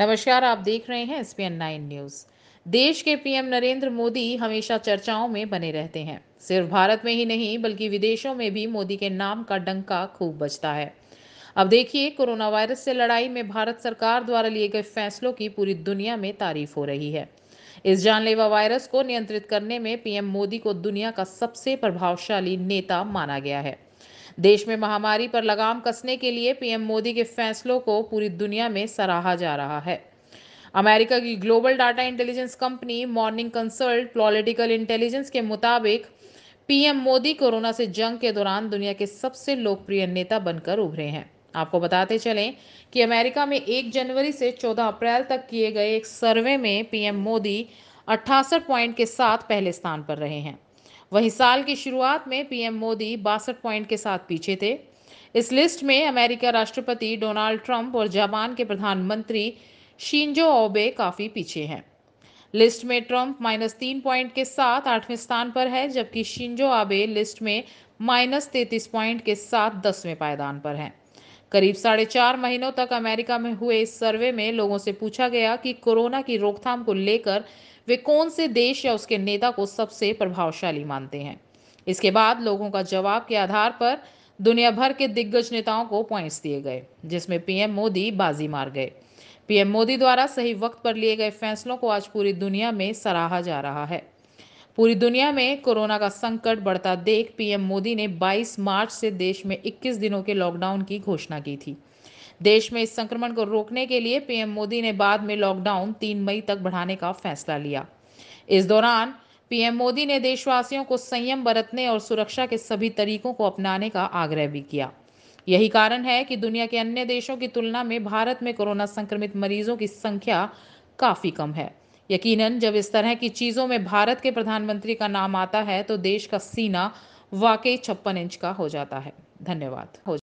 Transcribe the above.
नमस्कार आप देख रहे हैं एस पी नाइन न्यूज देश के पीएम नरेंद्र मोदी हमेशा चर्चाओं में बने रहते हैं सिर्फ भारत में ही नहीं बल्कि विदेशों में भी मोदी के नाम का डंका खूब बजता है अब देखिए कोरोना वायरस से लड़ाई में भारत सरकार द्वारा लिए गए फैसलों की पूरी दुनिया में तारीफ हो रही है इस जानलेवा वायरस को नियंत्रित करने में पीएम मोदी को दुनिया का सबसे प्रभावशाली नेता माना गया है देश में महामारी पर लगाम कसने के लिए पीएम मोदी के फैसलों को पूरी दुनिया में सराहा जा रहा है अमेरिका की global data intelligence company morning consult political intelligence के मुताबिक पीएम मोदी कोरोना से जंग के दौरान दुनिया के सबसे लोकप्रिय नेता बनकर उभरे हैं आपको बताते चलें कि अमेरिका में 1 जनवरी से 14 अप्रैल तक किए गए एक सर्वे में पीएम मोदी अट्ठासठ पॉइंट के साथ पहले स्थान पर रहे हैं वहीं साल की शुरुआत में पीएम मोदी बासठ पॉइंट के साथ पीछे थे इस लिस्ट में अमेरिका राष्ट्रपति डोनाल्ड ट्रंप और जापान के प्रधानमंत्री शिंजो ओबे काफ़ी पीछे हैं लिस्ट में ट्रंप माइनस तीन पॉइंट के साथ आठवें स्थान पर है जबकि शिंजो आबे लिस्ट में माइनस तैंतीस पॉइंट के साथ दसवें पायदान पर हैं करीब साढ़े चार महीनों तक अमेरिका में हुए इस सर्वे में लोगों से पूछा गया कि कोरोना की रोकथाम को लेकर वे कौन से देश या उसके नेता को सबसे प्रभावशाली मानते हैं इसके बाद लोगों का जवाब के आधार पर दुनिया भर के दिग्गज नेताओं को पॉइंट्स दिए गए जिसमें पीएम मोदी बाजी मार गए पीएम मोदी द्वारा सही वक्त पर लिए गए फैसलों को आज पूरी दुनिया में सराहा जा रहा है पूरी दुनिया में कोरोना का संकट बढ़ता देख पीएम मोदी ने 22 मार्च से देश में 21 दिनों के लॉकडाउन की घोषणा की थी देश में इस संक्रमण को रोकने के लिए पीएम मोदी ने बाद में लॉकडाउन 3 मई तक बढ़ाने का फैसला लिया इस दौरान पीएम मोदी ने देशवासियों को संयम बरतने और सुरक्षा के सभी तरीकों को अपनाने का आग्रह भी किया यही कारण है कि दुनिया के अन्य देशों की तुलना में भारत में कोरोना संक्रमित मरीजों की संख्या काफ़ी कम है यकीनन जब इस तरह की चीज़ों में भारत के प्रधानमंत्री का नाम आता है तो देश का सीना वाकई छप्पन इंच का हो जाता है धन्यवाद